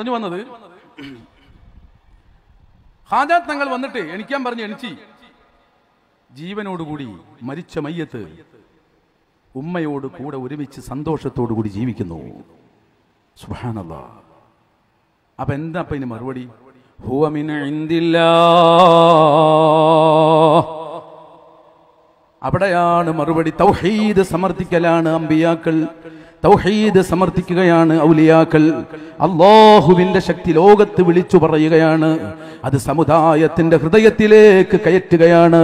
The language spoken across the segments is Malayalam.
പറഞ്ഞു വന്നത് ഹാജാത്ത് തങ്ങൾ വന്നിട്ട് എണിക്കാൻ പറഞ്ഞു എണിച്ചി ജീവനോടുകൂടി മരിച്ച മയ്യത്ത് ഉമ്മയോട് കൂടെ ഒരുമിച്ച് സന്തോഷത്തോടു കൂടി ജീവിക്കുന്നു സുഹാനല്ല അപ്പൊ എന്താ അപ്പൊ ഇനി മറുപടി ഹുവമിന ഇന്ദില്ലാ അവിടെയാണ് മറുപടി തൗഹീദ് സമർത്ഥിക്കലാണ് അമ്പിയാക്കൾ തൗഹീദ് സമർത്ഥിക്കുകയാണ് ഔലിയാക്കൾ അള്ളാഹുവിന്റെ ശക്തി ലോകത്ത് വിളിച്ചു പറയുകയാണ് അത് സമുദായത്തിന്റെ ഹൃദയത്തിലേക്ക് കയറ്റുകയാണ്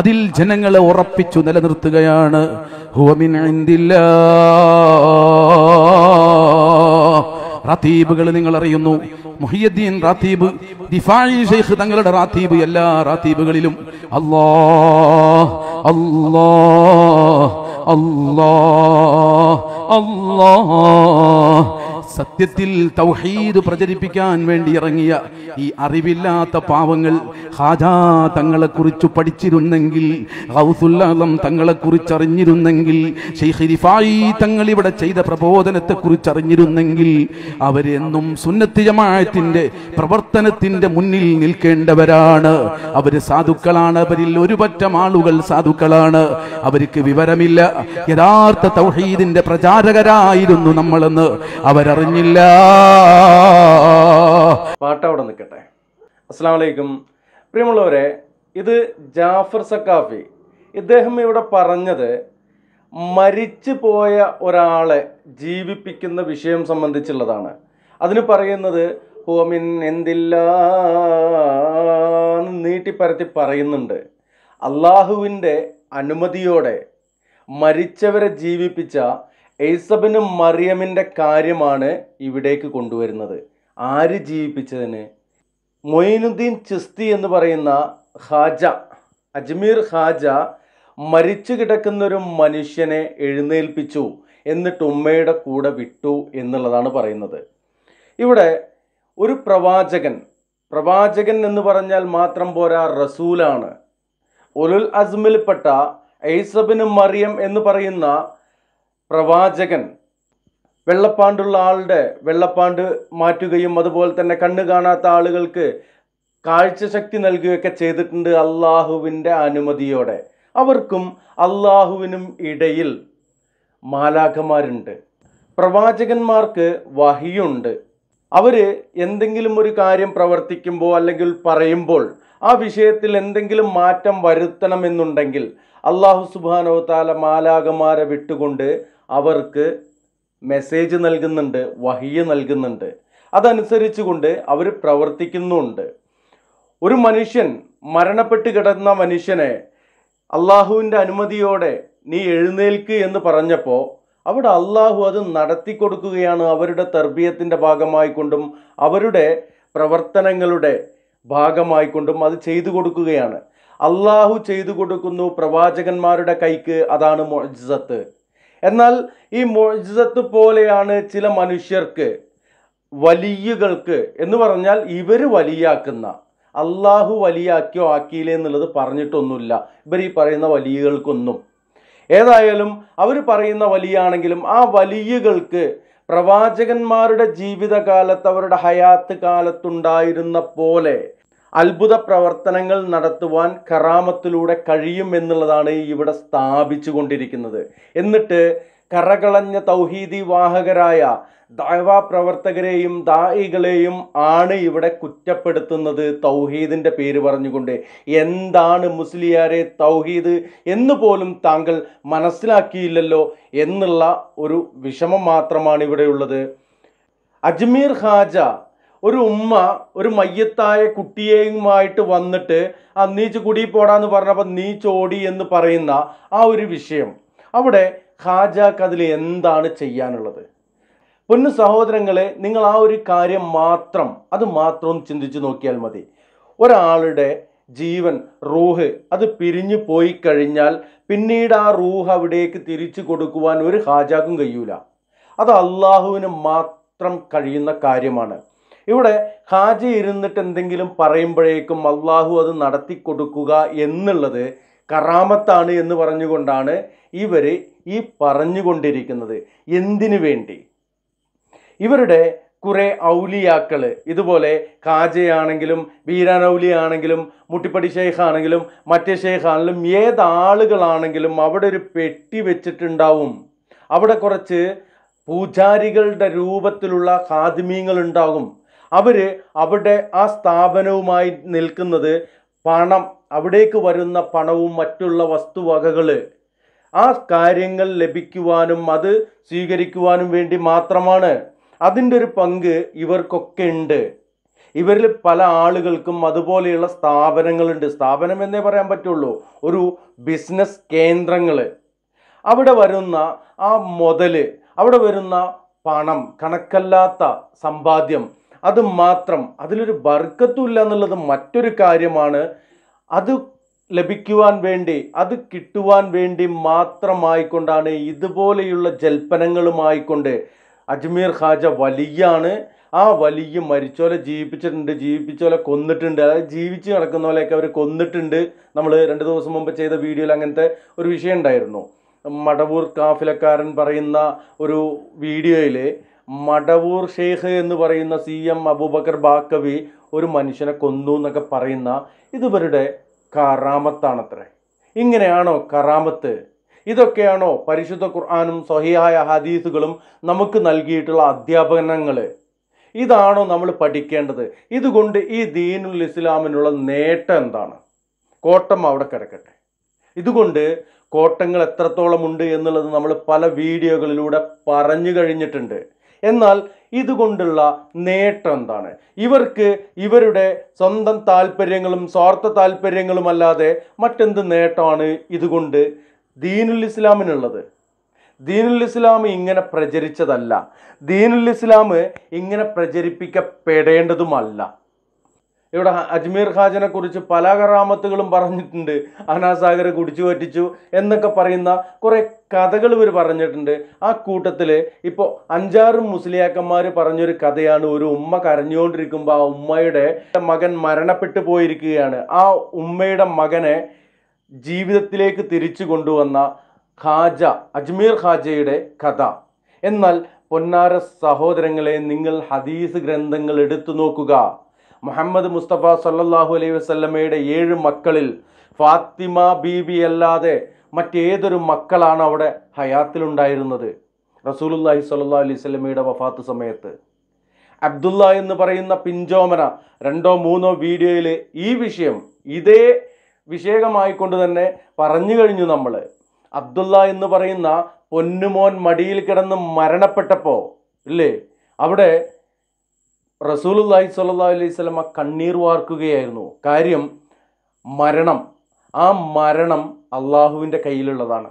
അതിൽ ജനങ്ങളെ ഉറപ്പിച്ചു നിലനിർത്തുകയാണ് റാത്തീബുകൾ നിങ്ങൾ അറിയുന്നു മുഹിയദ്ദീൻ റാത്തീബ് ദിഫായി ഷെയ്ഖ് തങ്ങളുടെ റാത്തീബ് എല്ലാ റാത്തീബുകളിലും അല്ലാഹ് الله الله الله സത്യത്തിൽ തൗഹീദ് പ്രചരിപ്പിക്കാൻ വേണ്ടി ഇറങ്ങിയ ഈ അറിവില്ലാത്ത പാവങ്ങൾ ഹാജാ തങ്ങളെക്കുറിച്ച് പഠിച്ചിരുന്നെങ്കിൽ ഹൗസുല്ലാലം തങ്ങളെക്കുറിച്ച് അറിഞ്ഞിരുന്നെങ്കിൽ ഷെയ്ഖിരിഫായി തങ്ങൾ ഇവിടെ ചെയ്ത പ്രബോധനത്തെക്കുറിച്ച് അറിഞ്ഞിരുന്നെങ്കിൽ അവരെന്നും സുന്നത്തി ജമായത്തിന്റെ പ്രവർത്തനത്തിന്റെ മുന്നിൽ നിൽക്കേണ്ടവരാണ് അവര് സാധുക്കളാണ് അവരിൽ ഒരുപറ്റം ആളുകൾ സാധുക്കളാണ് അവർക്ക് വിവരമില്ല യഥാർത്ഥ തൗഹീദിന്റെ പ്രചാരകരായിരുന്നു നമ്മളെന്ന് അവരറിഞ്ഞില്ല ഇല്ല പാട്ട് അവിടെ നിൽക്കട്ടെ അസ്സാം വലൈക്കും പ്രിയമുള്ളവരെ ഇത് ജാഫർ സക്കാഫി ഇദ്ദേഹം ഇവിടെ പറഞ്ഞത് മരിച്ചു പോയ ഒരാളെ ജീവിപ്പിക്കുന്ന വിഷയം സംബന്ധിച്ചുള്ളതാണ് അതിന് പറയുന്നത് ഹോമിൻ എന്തില്ല നീട്ടിപ്പരത്തി പറയുന്നുണ്ട് അള്ളാഹുവിൻ്റെ അനുമതിയോടെ മരിച്ചവരെ ജീവിപ്പിച്ച എയ്സബിന് മറിയമിൻ്റെ കാര്യമാണ് ഇവിടേക്ക് കൊണ്ടുവരുന്നത് ആര് ജീവിപ്പിച്ചതിന് മൊയിനുദ്ദീൻ ചിസ്തി എന്ന് പറയുന്ന ഹാജ അജ്മീർ ഹാജ മരിച്ചു കിടക്കുന്ന ഒരു മനുഷ്യനെ എഴുന്നേൽപ്പിച്ചു എന്നിട്ട് ഉമ്മയുടെ കൂടെ വിട്ടു എന്നുള്ളതാണ് പറയുന്നത് ഇവിടെ ഒരു പ്രവാചകൻ പ്രവാചകൻ എന്ന് പറഞ്ഞാൽ മാത്രം പോരാ റസൂലാണ് ഒലുൽ അസ്മിൽപ്പെട്ട ഐസബിന് മറിയം എന്ന് പറയുന്ന പ്രവാചകൻ വെള്ളപ്പാണ്ടുള്ള ആളുടെ വെള്ളപ്പാണ്ട് മാറ്റുകയും അതുപോലെ തന്നെ കണ്ണു കാണാത്ത ആളുകൾക്ക് കാഴ്ചശക്തി നൽകുകയൊക്കെ ചെയ്തിട്ടുണ്ട് അള്ളാഹുവിൻ്റെ അനുമതിയോടെ അവർക്കും അള്ളാഹുവിനും ഇടയിൽ മാലാഖമാരുണ്ട് പ്രവാചകന്മാർക്ക് വഹിയുണ്ട് അവർ എന്തെങ്കിലും ഒരു കാര്യം പ്രവർത്തിക്കുമ്പോൾ അല്ലെങ്കിൽ പറയുമ്പോൾ ആ വിഷയത്തിൽ എന്തെങ്കിലും മാറ്റം വരുത്തണമെന്നുണ്ടെങ്കിൽ അള്ളാഹു സുബാനോ താല മാലാഖമാരെ വിട്ടുകൊണ്ട് അവർക്ക് മെസ്സേജ് നൽകുന്നുണ്ട് വഹിയ നൽകുന്നുണ്ട് അതനുസരിച്ചുകൊണ്ട് അവർ പ്രവർത്തിക്കുന്നുണ്ട് ഒരു മനുഷ്യൻ മരണപ്പെട്ട് കിടന്ന മനുഷ്യനെ അള്ളാഹുവിൻ്റെ അനുമതിയോടെ നീ എഴുന്നേൽക്ക് എന്ന് പറഞ്ഞപ്പോൾ അവിടെ അള്ളാഹു അത് നടത്തി കൊടുക്കുകയാണ് അവരുടെ തർബീയത്തിൻ്റെ ഭാഗമായിക്കൊണ്ടും അവരുടെ പ്രവർത്തനങ്ങളുടെ ഭാഗമായിക്കൊണ്ടും അത് ചെയ്തു കൊടുക്കുകയാണ് അള്ളാഹു ചെയ്തു കൊടുക്കുന്നു പ്രവാചകന്മാരുടെ കൈക്ക് അതാണ് മൊജ്സത്ത് എന്നാൽ ഈ മൊഴിസത്ത് പോലെയാണ് ചില മനുഷ്യർക്ക് വലിയകൾക്ക് എന്ന് പറഞ്ഞാൽ ഇവർ വലിയാക്കുന്ന അള്ളാഹു വലിയാക്കിയോ ആക്കിയില്ലേ എന്നുള്ളത് പറഞ്ഞിട്ടൊന്നുമില്ല ഇവർ ഈ പറയുന്ന വലിയകൾക്കൊന്നും ഏതായാലും അവർ പറയുന്ന വലിയാണെങ്കിലും ആ വലിയകൾക്ക് പ്രവാചകന്മാരുടെ ജീവിതകാലത്ത് അവരുടെ ഹയാത്ത് കാലത്തുണ്ടായിരുന്ന പോലെ അത്ഭുത പ്രവർത്തനങ്ങൾ നടത്തുവാൻ കറാമത്തിലൂടെ കഴിയും എന്നുള്ളതാണ് ഇവിടെ സ്ഥാപിച്ചു കൊണ്ടിരിക്കുന്നത് എന്നിട്ട് കറകളഞ്ഞ തൗഹീദി വാഹകരായ ദാവാ പ്രവർത്തകരെയും ദായികളെയും ആണ് ഇവിടെ കുറ്റപ്പെടുത്തുന്നത് തൗഹീദിൻ്റെ പേര് പറഞ്ഞുകൊണ്ട് എന്താണ് മുസ്ലിയാരെ തൗഹീദ് എന്ന് പോലും താങ്കൾ മനസ്സിലാക്കിയില്ലല്ലോ എന്നുള്ള ഒരു വിഷമം മാത്രമാണ് ഇവിടെയുള്ളത് അജ്മീർ ഹാജ ഒരു ഉമ്മ ഒരു മയ്യത്തായ കുട്ടിയെയുമായിട്ട് വന്നിട്ട് ആ നീച്ച് കുടി പോടാന്ന് പറഞ്ഞപ്പോൾ നീച്ചോടി എന്ന് പറയുന്ന ആ ഒരു വിഷയം അവിടെ ഖാജാക്ക് അതിൽ എന്താണ് ചെയ്യാനുള്ളത് പൊന്നു സഹോദരങ്ങളെ നിങ്ങൾ ആ ഒരു കാര്യം മാത്രം അത് മാത്രം ചിന്തിച്ചു നോക്കിയാൽ മതി ഒരാളുടെ ജീവൻ റൂഹ് അത് പിരിഞ്ഞു പോയി കഴിഞ്ഞാൽ പിന്നീട് ആ റൂഹ് അവിടേക്ക് തിരിച്ചു കൊടുക്കുവാൻ ഒരു ഹാജാക്കും കഴിയൂല അത് അള്ളാഹുവിന് മാത്രം കഴിയുന്ന കാര്യമാണ് ഇവിടെ ഹാജി ഇരുന്നിട്ട് എന്തെങ്കിലും പറയുമ്പോഴേക്കും അള്ളാഹു അത് നടത്തി കൊടുക്കുക എന്നുള്ളത് കറാമത്താണ് എന്ന് പറഞ്ഞുകൊണ്ടാണ് ഇവർ ഈ പറഞ്ഞുകൊണ്ടിരിക്കുന്നത് എന്തിനു വേണ്ടി ഇവരുടെ കുറേ ഔലിയാക്കൾ ഇതുപോലെ കാജയാണെങ്കിലും ഔലി ആണെങ്കിലും മുട്ടിപ്പടി ആണെങ്കിലും മറ്റേ ഷെയ്ഖാണെങ്കിലും ഏതാളുകളാണെങ്കിലും അവിടെ ഒരു പെട്ടി വെച്ചിട്ടുണ്ടാവും അവിടെ കുറച്ച് പൂജാരികളുടെ രൂപത്തിലുള്ള ഉണ്ടാകും അവർ അവിടെ ആ സ്ഥാപനവുമായി നിൽക്കുന്നത് പണം അവിടേക്ക് വരുന്ന പണവും മറ്റുള്ള വസ്തുവകകൾ ആ കാര്യങ്ങൾ ലഭിക്കുവാനും അത് സ്വീകരിക്കുവാനും വേണ്ടി മാത്രമാണ് അതിൻ്റെ ഒരു പങ്ക് ഇവർക്കൊക്കെ ഉണ്ട് ഇവരിൽ പല ആളുകൾക്കും അതുപോലെയുള്ള സ്ഥാപനങ്ങളുണ്ട് സ്ഥാപനം എന്നേ പറയാൻ പറ്റുള്ളൂ ഒരു ബിസിനസ് കേന്ദ്രങ്ങൾ അവിടെ വരുന്ന ആ മുതൽ അവിടെ വരുന്ന പണം കണക്കല്ലാത്ത സമ്പാദ്യം അത് മാത്രം അതിലൊരു ബർക്കത്തും ഇല്ല എന്നുള്ളത് മറ്റൊരു കാര്യമാണ് അത് ലഭിക്കുവാൻ വേണ്ടി അത് കിട്ടുവാൻ വേണ്ടി മാത്രമായിക്കൊണ്ടാണ് ഇതുപോലെയുള്ള ജൽപ്പനങ്ങളുമായിക്കൊണ്ട് അജ്മീർ ഖാജ വലിയാണ് ആ വലിയ മരിച്ചോലെ ജീവിപ്പിച്ചിട്ടുണ്ട് ജീവിപ്പിച്ചോലെ കൊന്നിട്ടുണ്ട് അതായത് ജീവിച്ച് നടക്കുന്ന പോലെയൊക്കെ അവർ കൊന്നിട്ടുണ്ട് നമ്മൾ രണ്ട് ദിവസം മുമ്പ് ചെയ്ത വീഡിയോയിൽ അങ്ങനത്തെ ഒരു വിഷയം ഉണ്ടായിരുന്നു മടവൂർ കാഫിലക്കാരൻ പറയുന്ന ഒരു വീഡിയോയിൽ മടവൂർ ഷെയ്ഖ് എന്ന് പറയുന്ന സി എം അബൂബക്കർ ബാക്കവി ഒരു മനുഷ്യനെ കൊന്നു എന്നൊക്കെ പറയുന്ന ഇതുവരുടെ കറാമത്താണത്രേ ഇങ്ങനെയാണോ കറാമത്ത് ഇതൊക്കെയാണോ പരിശുദ്ധ ഖുർആാനും സഹിയായ ഹദീസുകളും നമുക്ക് നൽകിയിട്ടുള്ള അധ്യാപനങ്ങൾ ഇതാണോ നമ്മൾ പഠിക്കേണ്ടത് ഇതുകൊണ്ട് ഈ ദീനുൽ ഇസ്ലാമിനുള്ള നേട്ടം എന്താണ് കോട്ടം അവിടെ കിടക്കട്ടെ ഇതുകൊണ്ട് കോട്ടങ്ങൾ എത്രത്തോളം ഉണ്ട് എന്നുള്ളത് നമ്മൾ പല വീഡിയോകളിലൂടെ പറഞ്ഞു കഴിഞ്ഞിട്ടുണ്ട് എന്നാൽ ഇതുകൊണ്ടുള്ള നേട്ടം എന്താണ് ഇവർക്ക് ഇവരുടെ സ്വന്തം താല്പര്യങ്ങളും സ്വാർത്ഥ താല്പര്യങ്ങളും അല്ലാതെ മറ്റെന്ത് നേട്ടമാണ് ഇതുകൊണ്ട് ദീനുൽ ഇസ്ലാമിനുള്ളത് ദീനുൽ ഇസ്ലാം ഇങ്ങനെ പ്രചരിച്ചതല്ല ദീനുൽ ഇസ്ലാം ഇങ്ങനെ പ്രചരിപ്പിക്കപ്പെടേണ്ടതുമല്ല ഇവിടെ അജ്മീർ ഖാജനെ കുറിച്ച് പല കറാമത്തുകളും പറഞ്ഞിട്ടുണ്ട് അനാസാഗർ കുടിച്ചു പറ്റിച്ചു എന്നൊക്കെ പറയുന്ന കുറേ കഥകൾ ഇവർ പറഞ്ഞിട്ടുണ്ട് ആ കൂട്ടത്തിൽ ഇപ്പോൾ അഞ്ചാറ് മുസ്ലിയാക്കന്മാർ പറഞ്ഞൊരു കഥയാണ് ഒരു ഉമ്മ കരഞ്ഞുകൊണ്ടിരിക്കുമ്പോൾ ആ ഉമ്മയുടെ മകൻ മരണപ്പെട്ടു പോയിരിക്കുകയാണ് ആ ഉമ്മയുടെ മകനെ ജീവിതത്തിലേക്ക് തിരിച്ചു കൊണ്ടുവന്ന ഖാജ അജ്മീർ ഖാജയുടെ കഥ എന്നാൽ പൊന്നാര സഹോദരങ്ങളെ നിങ്ങൾ ഹദീസ് ഗ്രന്ഥങ്ങൾ എടുത്തു നോക്കുക മുഹമ്മദ് മുസ്തഫ സല്ലാഹു അലൈഹി വസ്ലമയുടെ ഏഴ് മക്കളിൽ ഫാത്തിമ ബീബി അല്ലാതെ മറ്റേതൊരു മക്കളാണ് അവിടെ ഹയാത്തിലുണ്ടായിരുന്നത് റസൂലുല്ലാഹി സല്ലാ അലൈഹി സ്വലമയുടെ വഫാത്ത് സമയത്ത് അബ്ദുള്ള എന്ന് പറയുന്ന പിഞ്ചോമന രണ്ടോ മൂന്നോ വീഡിയോയിൽ ഈ വിഷയം ഇതേ വിഷയകമായിക്കൊണ്ട് തന്നെ പറഞ്ഞു കഴിഞ്ഞു നമ്മൾ അബ്ദുള്ള എന്ന് പറയുന്ന പൊന്നുമോൻ മടിയിൽ കിടന്ന് മരണപ്പെട്ടപ്പോൾ ഇല്ലേ അവിടെ റസൂലുല്ലാഹി സ്വല്ലാ അലൈഹി സ്വലമ കണ്ണീർ വാർക്കുകയായിരുന്നു കാര്യം മരണം ആ മരണം അള്ളാഹുവിൻ്റെ കയ്യിലുള്ളതാണ്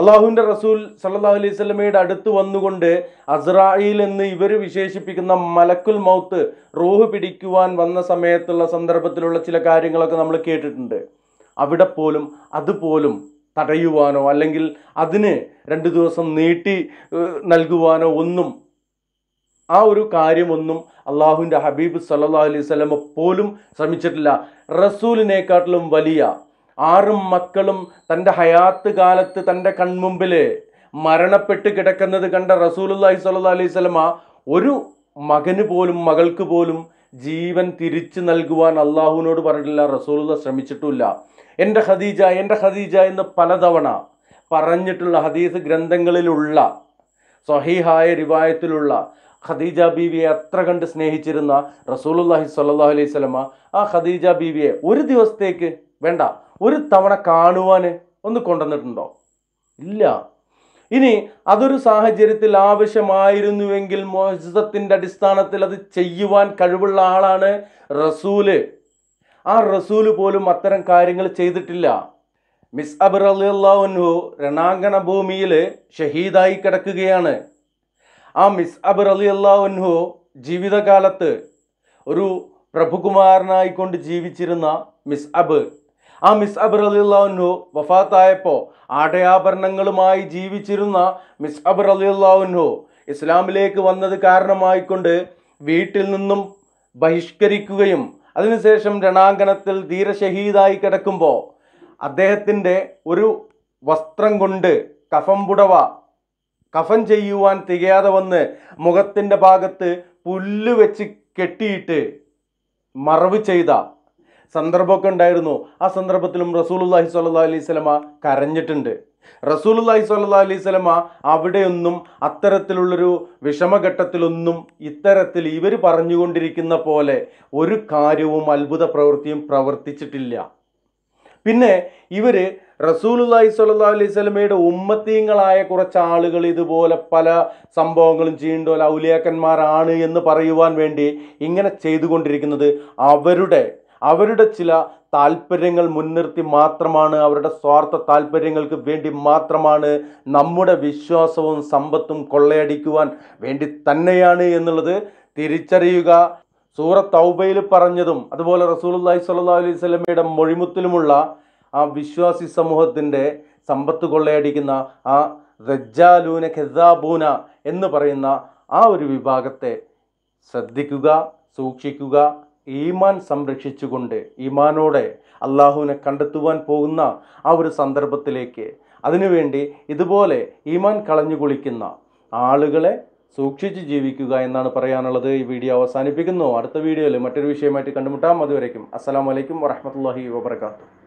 അള്ളാഹുവിൻ്റെ റസൂൽ സല്ലാ അലൈഹി സ്വലമയുടെ അടുത്ത് വന്നുകൊണ്ട് അസ്രായിൽ എന്ന് ഇവർ വിശേഷിപ്പിക്കുന്ന മലക്കുൽ മൗത്ത് റൂഹ് പിടിക്കുവാൻ വന്ന സമയത്തുള്ള സന്ദർഭത്തിലുള്ള ചില കാര്യങ്ങളൊക്കെ നമ്മൾ കേട്ടിട്ടുണ്ട് അവിടെ പോലും അതുപോലും തടയുവാനോ അല്ലെങ്കിൽ അതിന് രണ്ട് ദിവസം നീട്ടി നൽകുവാനോ ഒന്നും ആ ഒരു കാര്യമൊന്നും അള്ളാഹുവിൻ്റെ ഹബീബ് സല്ലാ അലൈഹി സ്വലമ പോലും ശ്രമിച്ചിട്ടില്ല റസൂലിനെക്കാട്ടിലും വലിയ ആറും മക്കളും തൻ്റെ ഹയാത്ത് കാലത്ത് തൻ്റെ കൺമുമ്പിൽ മരണപ്പെട്ട് കിടക്കുന്നത് കണ്ട റസൂലുല്ലാഹി സല്ലാ അലൈഹി സ്വലമ ഒരു മകന് പോലും മകൾക്ക് പോലും ജീവൻ തിരിച്ചു നൽകുവാൻ അള്ളാഹുവിനോട് പറഞ്ഞിട്ടില്ല റസൂലുള്ള ശ്രമിച്ചിട്ടില്ല എൻ്റെ ഖദീജ എൻ്റെ ഖദീജ എന്ന് പലതവണ പറഞ്ഞിട്ടുള്ള ഹദീസ് ഗ്രന്ഥങ്ങളിലുള്ള സ്വഹീഹായ റിവായത്തിലുള്ള ഖദീജ ബീവിയെ അത്ര കണ്ട് സ്നേഹിച്ചിരുന്ന റസൂലുല്ലാഹി സ്വല്ലല്ലാഹു അലൈഹി സ്വലമ ആ ഖദീജ ബീവിയെ ഒരു ദിവസത്തേക്ക് വേണ്ട ഒരു തവണ കാണുവാന് ഒന്ന് കൊണ്ടുവന്നിട്ടുണ്ടോ ഇല്ല ഇനി അതൊരു സാഹചര്യത്തിൽ ആവശ്യമായിരുന്നുവെങ്കിൽ മോജിസത്തിൻ്റെ അടിസ്ഥാനത്തിൽ അത് ചെയ്യുവാൻ കഴിവുള്ള ആളാണ് റസൂല് ആ റസൂല് പോലും അത്തരം കാര്യങ്ങൾ ചെയ്തിട്ടില്ല മിസ് അബർ അള്ളാഹുൻഹു രണാങ്കണ ഭൂമിയിൽ ഷഹീദായി കിടക്കുകയാണ് ആ മിസ് അബർ അലി അള്ളാഹുൻഹു ജീവിതകാലത്ത് ഒരു പ്രഭുകുമാരനായിക്കൊണ്ട് ജീവിച്ചിരുന്ന മിസ് അബ് ആ മിസ് അബർ അലി അള്ളാഹുൻഹു വഫാത്തായപ്പോൾ ആടയാഭരണങ്ങളുമായി ജീവിച്ചിരുന്ന മിസ് അബർ അലി അള്ളാഹുൻഹു ഇസ്ലാമിലേക്ക് വന്നത് കാരണമായിക്കൊണ്ട് വീട്ടിൽ നിന്നും ബഹിഷ്കരിക്കുകയും അതിനുശേഷം രണാങ്കണത്തിൽ ധീരശഹീദായി കിടക്കുമ്പോൾ അദ്ദേഹത്തിൻ്റെ ഒരു വസ്ത്രം കൊണ്ട് കഫം പുടവ കഫൻ ചെയ്യുവാൻ തികയാതെ വന്ന് മുഖത്തിൻ്റെ ഭാഗത്ത് പുല്ല് വെച്ച് കെട്ടിയിട്ട് മറവ് ചെയ്ത സന്ദർഭമൊക്കെ ഉണ്ടായിരുന്നു ആ സന്ദർഭത്തിലും റസൂലുല്ലാഹി സ്വല്ലാ അലൈഹി സ്വലമ കരഞ്ഞിട്ടുണ്ട് റസൂലുല്ലാഹി സ്വല്ലാ അലൈഹി സ്വലമ അവിടെയൊന്നും അത്തരത്തിലുള്ളൊരു വിഷമഘട്ടത്തിലൊന്നും ഇത്തരത്തിൽ ഇവർ പറഞ്ഞുകൊണ്ടിരിക്കുന്ന പോലെ ഒരു കാര്യവും അത്ഭുത പ്രവൃത്തിയും പ്രവർത്തിച്ചിട്ടില്ല പിന്നെ ഇവർ റസൂലുല്ലാഹി സ്വല്ലാ അലൈഹി സ്വലമയുടെ ഉമ്മത്തീങ്ങളായ കുറച്ച് ആളുകൾ ഇതുപോലെ പല സംഭവങ്ങളും ചെയ്യുന്നുണ്ടോ ഔലിയാക്കന്മാരാണ് എന്ന് പറയുവാൻ വേണ്ടി ഇങ്ങനെ ചെയ്തുകൊണ്ടിരിക്കുന്നത് അവരുടെ അവരുടെ ചില താല്പര്യങ്ങൾ മുൻനിർത്തി മാത്രമാണ് അവരുടെ സ്വാർത്ഥ താല്പര്യങ്ങൾക്ക് വേണ്ടി മാത്രമാണ് നമ്മുടെ വിശ്വാസവും സമ്പത്തും കൊള്ളയടിക്കുവാൻ വേണ്ടി തന്നെയാണ് എന്നുള്ളത് തിരിച്ചറിയുക സൂറത്ത് തൗബയിൽ പറഞ്ഞതും അതുപോലെ റസൂൽ അള്ളാഹി സ്വല്ലാ അലൈഹി സ്വലമയുടെ മൊഴിമുത്തിലുമുള്ള ആ വിശ്വാസി സമൂഹത്തിൻ്റെ സമ്പത്ത് കൊള്ളയടിക്കുന്ന ആ റജ്ജാലൂന ഖെസാബൂന എന്ന് പറയുന്ന ആ ഒരു വിഭാഗത്തെ ശ്രദ്ധിക്കുക സൂക്ഷിക്കുക ഈമാൻ സംരക്ഷിച്ചുകൊണ്ട് ഈമാനോടെ അള്ളാഹുവിനെ കണ്ടെത്തുവാൻ പോകുന്ന ആ ഒരു സന്ദർഭത്തിലേക്ക് അതിനുവേണ്ടി ഇതുപോലെ ഈമാൻ കളഞ്ഞു കുളിക്കുന്ന ആളുകളെ സൂക്ഷിച്ച് ജീവിക്കുക എന്നാണ് പറയാനുള്ളത് ഈ വീഡിയോ അവസാനിപ്പിക്കുന്നു അടുത്ത വീഡിയോയിൽ മറ്റൊരു വിഷയമായിട്ട് കണ്ടുമുട്ടാം അതുവരയ്ക്കും അസ്സാം വലൈക്കും വറഹമത്തല്ലാഹി വാബർക്കാത്തു